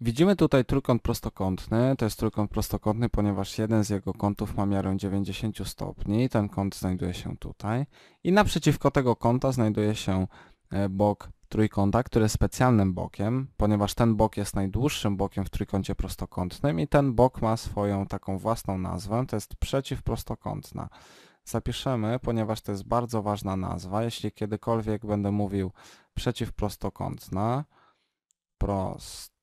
Widzimy tutaj trójkąt prostokątny. To jest trójkąt prostokątny, ponieważ jeden z jego kątów ma miarę 90 stopni. Ten kąt znajduje się tutaj. I naprzeciwko tego kąta znajduje się e, bok trójkąta, który jest specjalnym bokiem, ponieważ ten bok jest najdłuższym bokiem w trójkącie prostokątnym i ten bok ma swoją taką własną nazwę, to jest przeciwprostokątna. Zapiszemy, ponieważ to jest bardzo ważna nazwa. Jeśli kiedykolwiek będę mówił przeciwprostokątna, prost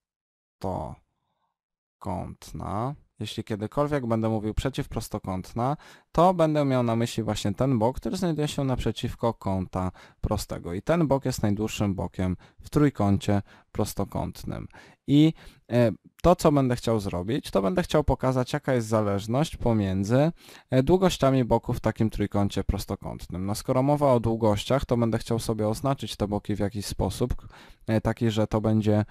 prostokątna jeśli kiedykolwiek będę mówił przeciwprostokątna, to będę miał na myśli właśnie ten bok, który znajduje się naprzeciwko kąta prostego. I ten bok jest najdłuższym bokiem w trójkącie prostokątnym. I e, to, co będę chciał zrobić, to będę chciał pokazać, jaka jest zależność pomiędzy e, długościami boków w takim trójkącie prostokątnym. No skoro mowa o długościach, to będę chciał sobie oznaczyć te boki w jakiś sposób, e, taki, że to będzie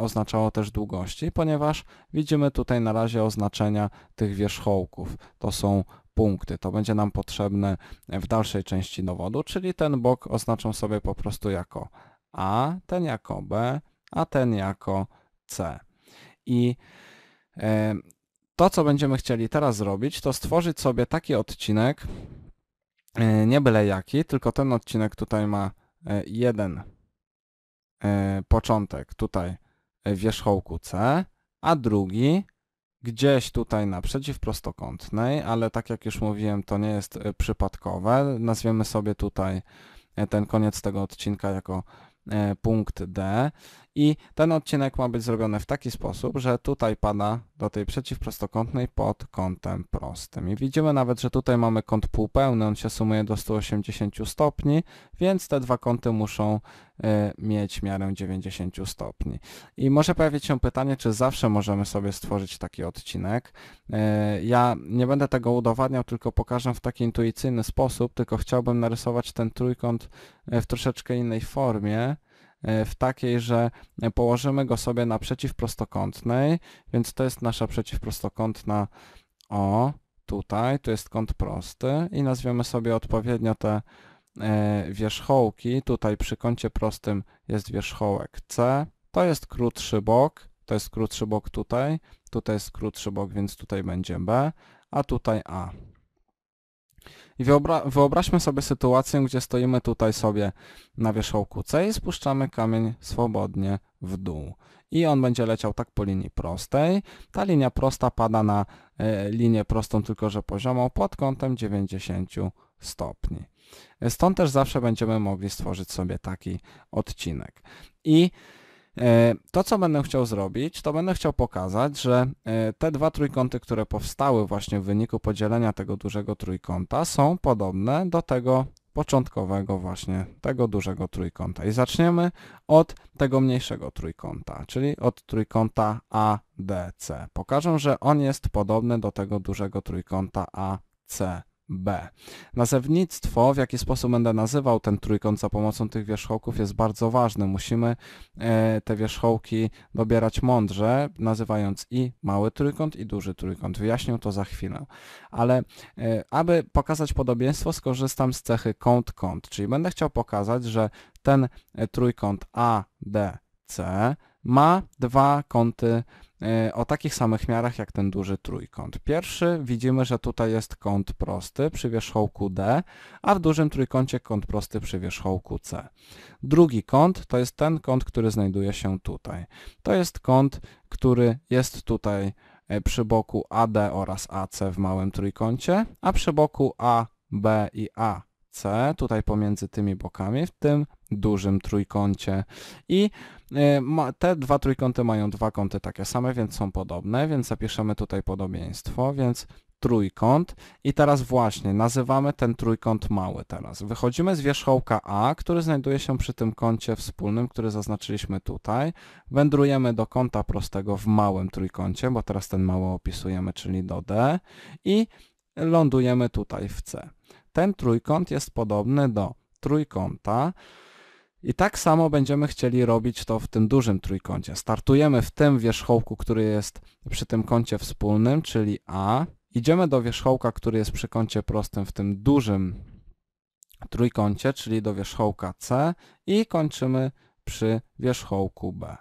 oznaczało też długości, ponieważ widzimy tutaj na razie oznaczenie oznaczenia tych wierzchołków. To są punkty. To będzie nam potrzebne w dalszej części dowodu, czyli ten bok oznaczą sobie po prostu jako A, ten jako B, a ten jako C. I e, to, co będziemy chcieli teraz zrobić, to stworzyć sobie taki odcinek, e, nie byle jaki, tylko ten odcinek tutaj ma e, jeden początek, tutaj wierzchołku C, a drugi gdzieś tutaj naprzeciw prostokątnej, ale tak jak już mówiłem, to nie jest e, przypadkowe. Nazwiemy sobie tutaj e, ten koniec tego odcinka jako e, punkt D i ten odcinek ma być zrobiony w taki sposób, że tutaj pada do tej przeciwprostokątnej pod kątem prostym. I widzimy nawet, że tutaj mamy kąt półpełny, on się sumuje do 180 stopni, więc te dwa kąty muszą y, mieć miarę 90 stopni. I może pojawić się pytanie, czy zawsze możemy sobie stworzyć taki odcinek. Y, ja nie będę tego udowadniał, tylko pokażę w taki intuicyjny sposób, tylko chciałbym narysować ten trójkąt e, w troszeczkę innej formie, E, w takiej, że położymy go sobie naprzeciw prostokątnej, więc to jest nasza przeciwprostokątna o, tutaj, tu jest kąt prosty i nazwiemy sobie odpowiednio te e, wierzchołki. Tutaj przy kącie prostym jest wierzchołek C, to jest krótszy bok, to jest krótszy bok tutaj, tutaj jest krótszy bok, więc tutaj będzie B, a tutaj A. I wyobra wyobraźmy sobie sytuację, gdzie stoimy tutaj sobie na wierzchołku C i spuszczamy kamień swobodnie w dół. I on będzie leciał tak po linii prostej. Ta linia prosta pada na y, linię prostą, tylko że poziomą, pod kątem 90 stopni. Stąd też zawsze będziemy mogli stworzyć sobie taki odcinek. I E, to, co będę chciał zrobić, to będę chciał pokazać, że e, te dwa trójkąty, które powstały właśnie w wyniku podzielenia tego dużego trójkąta są podobne do tego początkowego właśnie tego dużego trójkąta. I zaczniemy od tego mniejszego trójkąta, czyli od trójkąta ADC. Pokażę, że on jest podobny do tego dużego trójkąta AC. B. Nazewnictwo, w jaki sposób będę nazywał ten trójkąt za pomocą tych wierzchołków jest bardzo ważne. Musimy e, te wierzchołki dobierać mądrze, nazywając i mały trójkąt i duży trójkąt. Wyjaśnię to za chwilę. Ale e, aby pokazać podobieństwo, skorzystam z cechy kąt-kąt, czyli będę chciał pokazać, że ten e, trójkąt ADC ma dwa kąty E, o takich samych miarach jak ten duży trójkąt. Pierwszy widzimy, że tutaj jest kąt prosty przy wierzchołku D, a w dużym trójkącie kąt prosty przy wierzchołku C. Drugi kąt to jest ten kąt, który znajduje się tutaj. To jest kąt, który jest tutaj e, przy boku AD oraz AC w małym trójkącie, a przy boku AB i A C, tutaj pomiędzy tymi bokami, w tym dużym trójkącie. I y, te dwa trójkąty mają dwa kąty takie same, więc są podobne, więc zapiszemy tutaj podobieństwo, więc trójkąt i teraz właśnie nazywamy ten trójkąt mały teraz. Wychodzimy z wierzchołka A, który znajduje się przy tym kącie wspólnym, który zaznaczyliśmy tutaj. Wędrujemy do kąta prostego w małym trójkącie, bo teraz ten mały opisujemy, czyli do D i lądujemy tutaj w C ten trójkąt jest podobny do trójkąta i tak samo będziemy chcieli robić to w tym dużym trójkącie. Startujemy w tym wierzchołku, który jest przy tym kącie wspólnym, czyli A. Idziemy do wierzchołka, który jest przy kącie prostym w tym dużym trójkącie, czyli do wierzchołka C i kończymy przy wierzchołku B.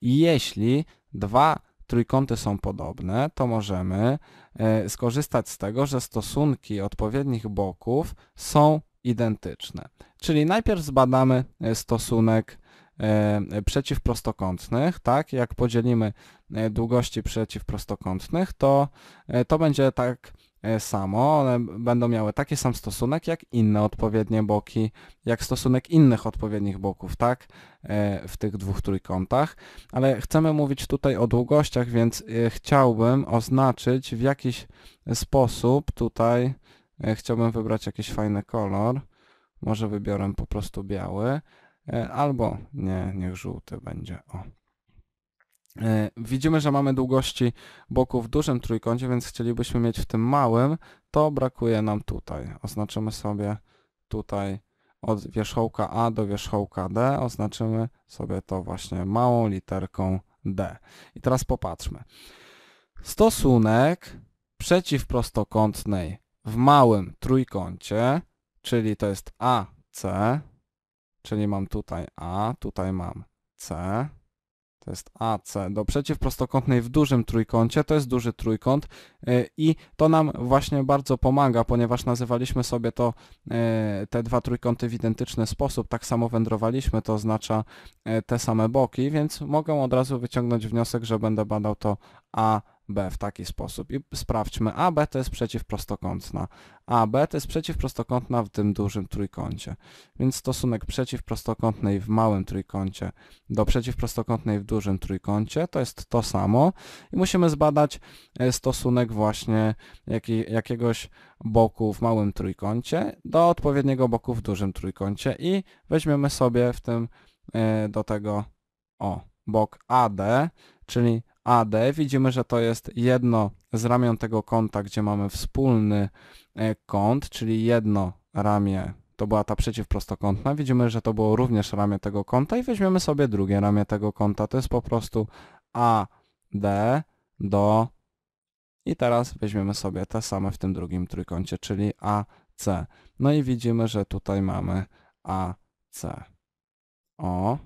I jeśli dwa trójkąty są podobne, to możemy e, skorzystać z tego, że stosunki odpowiednich boków są identyczne. Czyli najpierw zbadamy e, stosunek e, przeciwprostokątnych, tak, jak podzielimy długości przeciwprostokątnych, to to będzie tak E, samo, one będą miały taki sam stosunek jak inne odpowiednie boki, jak stosunek innych odpowiednich boków, tak, e, w tych dwóch trójkątach, ale chcemy mówić tutaj o długościach, więc e, chciałbym oznaczyć w jakiś sposób tutaj, chciałbym wybrać jakiś fajny kolor, może wybiorę po prostu biały, albo nie, niech żółty będzie, o. E, widzimy, że mamy długości boków w dużym trójkącie, więc chcielibyśmy mieć w tym małym, to brakuje nam tutaj. Oznaczymy sobie tutaj od wierzchołka A do wierzchołka D, oznaczymy sobie to właśnie małą literką D. I teraz popatrzmy. Stosunek przeciwprostokątnej w małym trójkącie, czyli to jest AC, czyli mam tutaj A, tutaj mam C, to jest AC do przeciwprostokątnej w dużym trójkącie, to jest duży trójkąt y, i to nam właśnie bardzo pomaga, ponieważ nazywaliśmy sobie to y, te dwa trójkąty w identyczny sposób, tak samo wędrowaliśmy, to oznacza y, te same boki, więc mogę od razu wyciągnąć wniosek, że będę badał to AC B w taki sposób i sprawdźmy AB to jest przeciwprostokątna. AB to jest przeciwprostokątna w tym dużym trójkącie. Więc stosunek przeciwprostokątnej w małym trójkącie do przeciwprostokątnej w dużym trójkącie to jest to samo i musimy zbadać e, stosunek właśnie jakiegoś boku w małym trójkącie do odpowiedniego boku w dużym trójkącie i weźmiemy sobie w tym e, do tego o bok AD, czyli AD. Widzimy, że to jest jedno z ramion tego kąta, gdzie mamy wspólny e, kąt, czyli jedno ramię to była ta przeciwprostokątna. Widzimy, że to było również ramię tego kąta i weźmiemy sobie drugie ramię tego kąta. To jest po prostu AD do i teraz weźmiemy sobie te same w tym drugim trójkącie, czyli AC. No i widzimy, że tutaj mamy AC. O,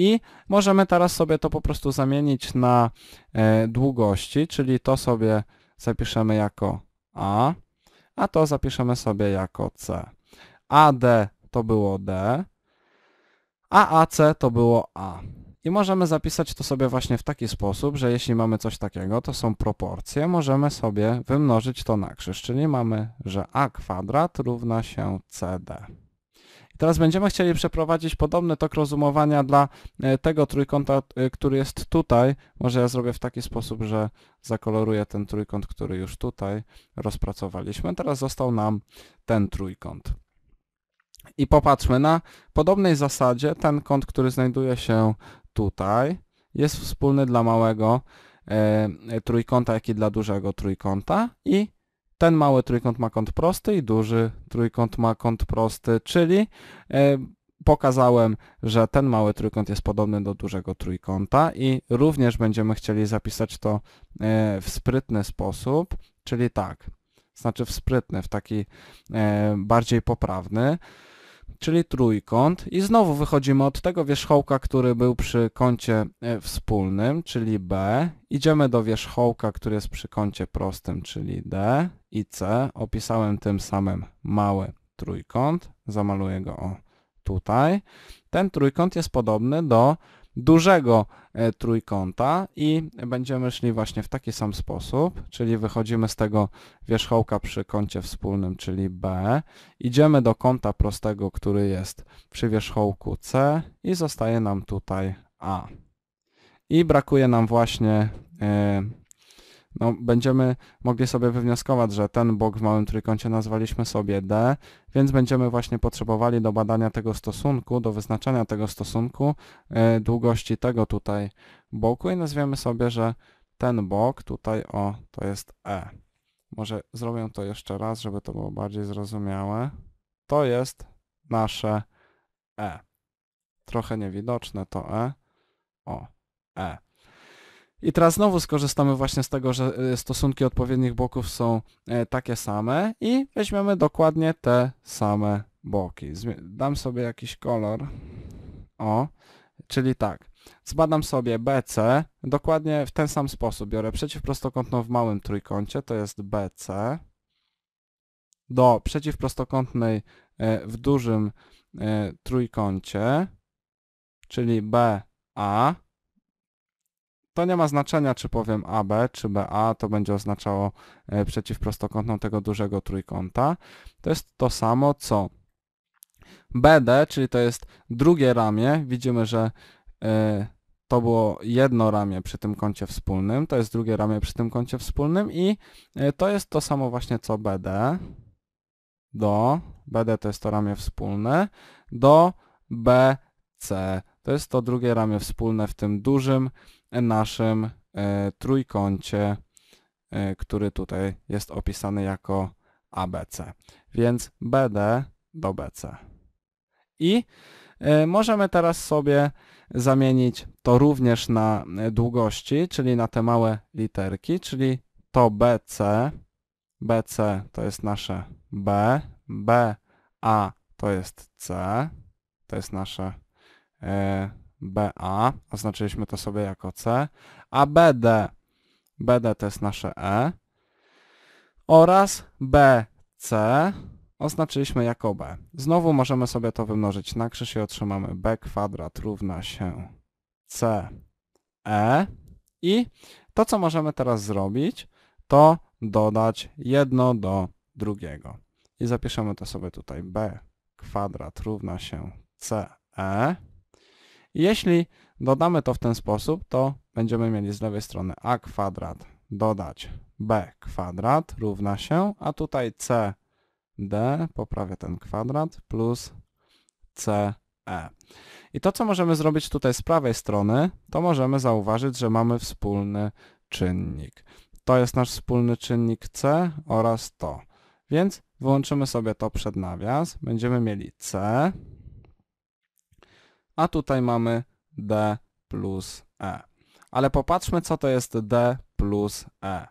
i możemy teraz sobie to po prostu zamienić na e, długości, czyli to sobie zapiszemy jako A, a to zapiszemy sobie jako C. AD to było D, a AC to było A. I możemy zapisać to sobie właśnie w taki sposób, że jeśli mamy coś takiego, to są proporcje, możemy sobie wymnożyć to na krzyż, czyli mamy, że A kwadrat równa się CD. Teraz będziemy chcieli przeprowadzić podobny tok rozumowania dla e, tego trójkąta, e, który jest tutaj. Może ja zrobię w taki sposób, że zakoloruję ten trójkąt, który już tutaj rozpracowaliśmy. Teraz został nam ten trójkąt. I popatrzmy na podobnej zasadzie ten kąt, który znajduje się tutaj, jest wspólny dla małego e, trójkąta, jak i dla dużego trójkąta i ten mały trójkąt ma kąt prosty i duży trójkąt ma kąt prosty, czyli e, pokazałem, że ten mały trójkąt jest podobny do dużego trójkąta i również będziemy chcieli zapisać to e, w sprytny sposób, czyli tak, znaczy w sprytny, w taki e, bardziej poprawny czyli trójkąt i znowu wychodzimy od tego wierzchołka, który był przy kącie e, wspólnym, czyli B. Idziemy do wierzchołka, który jest przy kącie prostym, czyli D i C. Opisałem tym samym mały trójkąt. Zamaluję go o tutaj. Ten trójkąt jest podobny do dużego e, trójkąta i będziemy szli właśnie w taki sam sposób, czyli wychodzimy z tego wierzchołka przy kącie wspólnym, czyli B, idziemy do kąta prostego, który jest przy wierzchołku C i zostaje nam tutaj A. I brakuje nam właśnie e, no, będziemy mogli sobie wywnioskować, że ten bok w małym trójkącie nazwaliśmy sobie D, więc będziemy właśnie potrzebowali do badania tego stosunku, do wyznaczenia tego stosunku e, długości tego tutaj boku i nazwiemy sobie, że ten bok tutaj o to jest E. Może zrobię to jeszcze raz, żeby to było bardziej zrozumiałe. To jest nasze E. Trochę niewidoczne to E. O, E. I teraz znowu skorzystamy właśnie z tego, że y, stosunki odpowiednich boków są e, takie same i weźmiemy dokładnie te same boki. Dam sobie jakiś kolor. O, czyli tak. Zbadam sobie BC dokładnie w ten sam sposób. Biorę przeciwprostokątną w małym trójkącie, to jest BC, do przeciwprostokątnej e, w dużym e, trójkącie, czyli BA, to nie ma znaczenia, czy powiem AB, czy BA, to będzie oznaczało e, przeciwprostokątną tego dużego trójkąta. To jest to samo, co BD, czyli to jest drugie ramię. Widzimy, że e, to było jedno ramię przy tym kącie wspólnym, to jest drugie ramię przy tym kącie wspólnym i e, to jest to samo właśnie, co BD do BD to jest to ramię wspólne, do BC. To jest to drugie ramię wspólne w tym dużym naszym e, trójkącie, e, który tutaj jest opisany jako ABC. Więc BD do BC. I e, możemy teraz sobie zamienić to również na długości, czyli na te małe literki, czyli to BC, BC to jest nasze B, BA to jest C, to jest nasze BA, oznaczyliśmy to sobie jako C, a BD, BD to jest nasze E, oraz BC oznaczyliśmy jako B. Znowu możemy sobie to wymnożyć na krzyż i otrzymamy B kwadrat równa się ce i to, co możemy teraz zrobić, to dodać jedno do drugiego. I zapiszemy to sobie tutaj B kwadrat równa się CE jeśli dodamy to w ten sposób, to będziemy mieli z lewej strony a kwadrat dodać b kwadrat równa się, a tutaj c d, poprawię ten kwadrat, plus c e. I to, co możemy zrobić tutaj z prawej strony, to możemy zauważyć, że mamy wspólny czynnik. To jest nasz wspólny czynnik c oraz to. Więc wyłączymy sobie to przed nawias. Będziemy mieli c a tutaj mamy D plus E. Ale popatrzmy, co to jest D plus E.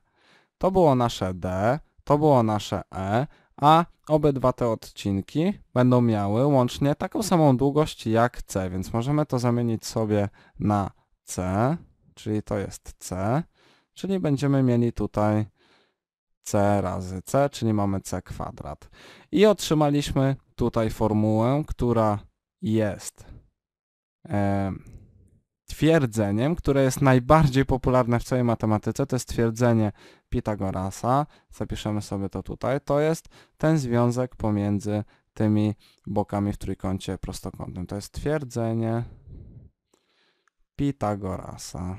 To było nasze D, to było nasze E, a obydwa te odcinki będą miały łącznie taką samą długość jak C, więc możemy to zamienić sobie na C, czyli to jest C, czyli będziemy mieli tutaj C razy C, czyli mamy C kwadrat. I otrzymaliśmy tutaj formułę, która jest e, twierdzeniem, które jest najbardziej popularne w całej matematyce, to jest twierdzenie Pitagorasa, zapiszemy sobie to tutaj, to jest ten związek pomiędzy tymi bokami w trójkącie prostokątnym. To jest twierdzenie Pitagorasa.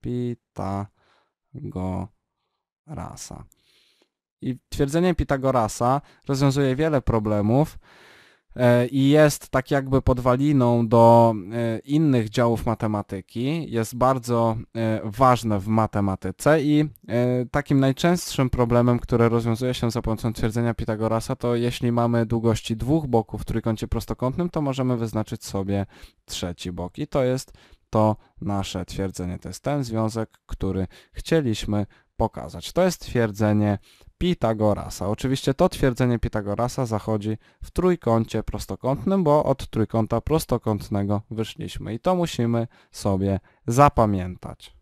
Pitagorasa. I twierdzenie Pitagorasa rozwiązuje wiele problemów, E, i jest tak jakby podwaliną do e, innych działów matematyki, jest bardzo e, ważne w matematyce i takim najczęstszym problemem, które rozwiązuje się za pomocą twierdzenia Pitagorasa, to jeśli mamy długości dwóch boków w trójkącie prostokątnym, to możemy wyznaczyć sobie trzeci bok i to jest to nasze twierdzenie, to jest ten związek, który chcieliśmy pokazać. To jest twierdzenie Pitagorasa. Oczywiście to twierdzenie Pitagorasa zachodzi w trójkącie prostokątnym, bo od trójkąta prostokątnego wyszliśmy i to musimy sobie zapamiętać.